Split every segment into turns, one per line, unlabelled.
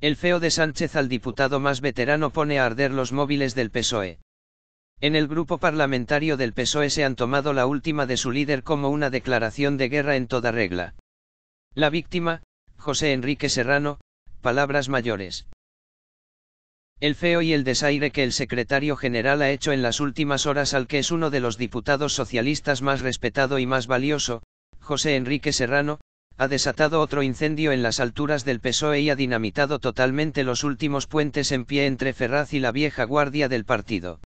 El feo de Sánchez al diputado más veterano pone a arder los móviles del PSOE. En el grupo parlamentario del PSOE se han tomado la última de su líder como una declaración de guerra en toda regla. La víctima, José Enrique Serrano, palabras mayores. El feo y el desaire que el secretario general ha hecho en las últimas horas al que es uno de los diputados socialistas más respetado y más valioso, José Enrique Serrano, ha desatado otro incendio en las alturas del PSOE y ha dinamitado totalmente los últimos puentes en pie entre Ferraz y la vieja guardia del partido.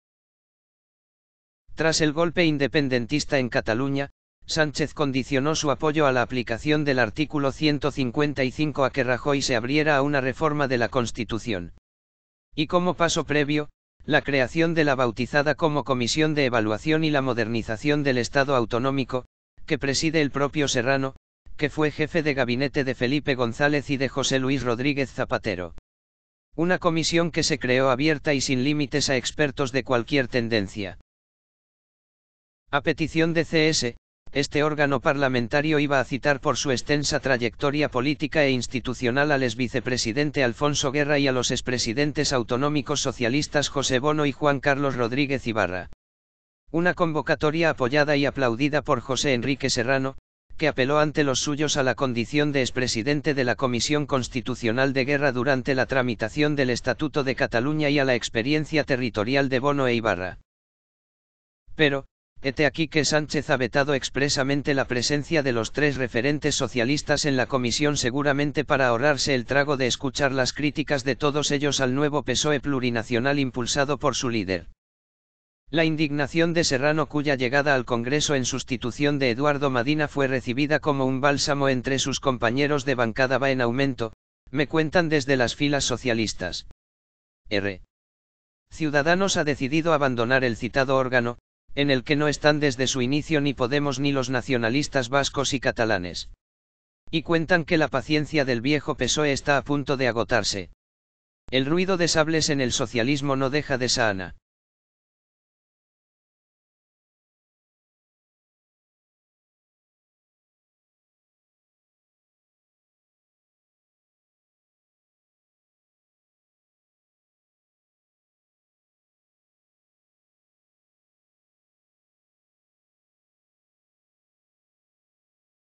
Tras el golpe independentista en Cataluña, Sánchez condicionó su apoyo a la aplicación del artículo 155 a que Rajoy se abriera a una reforma de la Constitución. Y como paso previo, la creación de la bautizada como Comisión de Evaluación y la Modernización del Estado Autonómico, que preside el propio Serrano, que fue jefe de gabinete de Felipe González y de José Luis Rodríguez Zapatero. Una comisión que se creó abierta y sin límites a expertos de cualquier tendencia. A petición de CS, este órgano parlamentario iba a citar por su extensa trayectoria política e institucional al exvicepresidente Alfonso Guerra y a los expresidentes autonómicos socialistas José Bono y Juan Carlos Rodríguez Ibarra. Una convocatoria apoyada y aplaudida por José Enrique Serrano, que apeló ante los suyos a la condición de expresidente de la Comisión Constitucional de Guerra durante la tramitación del Estatuto de Cataluña y a la experiencia territorial de Bono e Ibarra. Pero, hete aquí que Sánchez ha vetado expresamente la presencia de los tres referentes socialistas en la comisión seguramente para ahorrarse el trago de escuchar las críticas de todos ellos al nuevo PSOE plurinacional impulsado por su líder. La indignación de Serrano cuya llegada al Congreso en sustitución de Eduardo Madina fue recibida como un bálsamo entre sus compañeros de bancada va en aumento, me cuentan desde las filas socialistas. R. Ciudadanos ha decidido abandonar el citado órgano, en el que no están desde su inicio ni Podemos ni los nacionalistas vascos y catalanes. Y cuentan que la paciencia del viejo PSOE está a punto de agotarse. El ruido de sables en el socialismo no deja de Saana.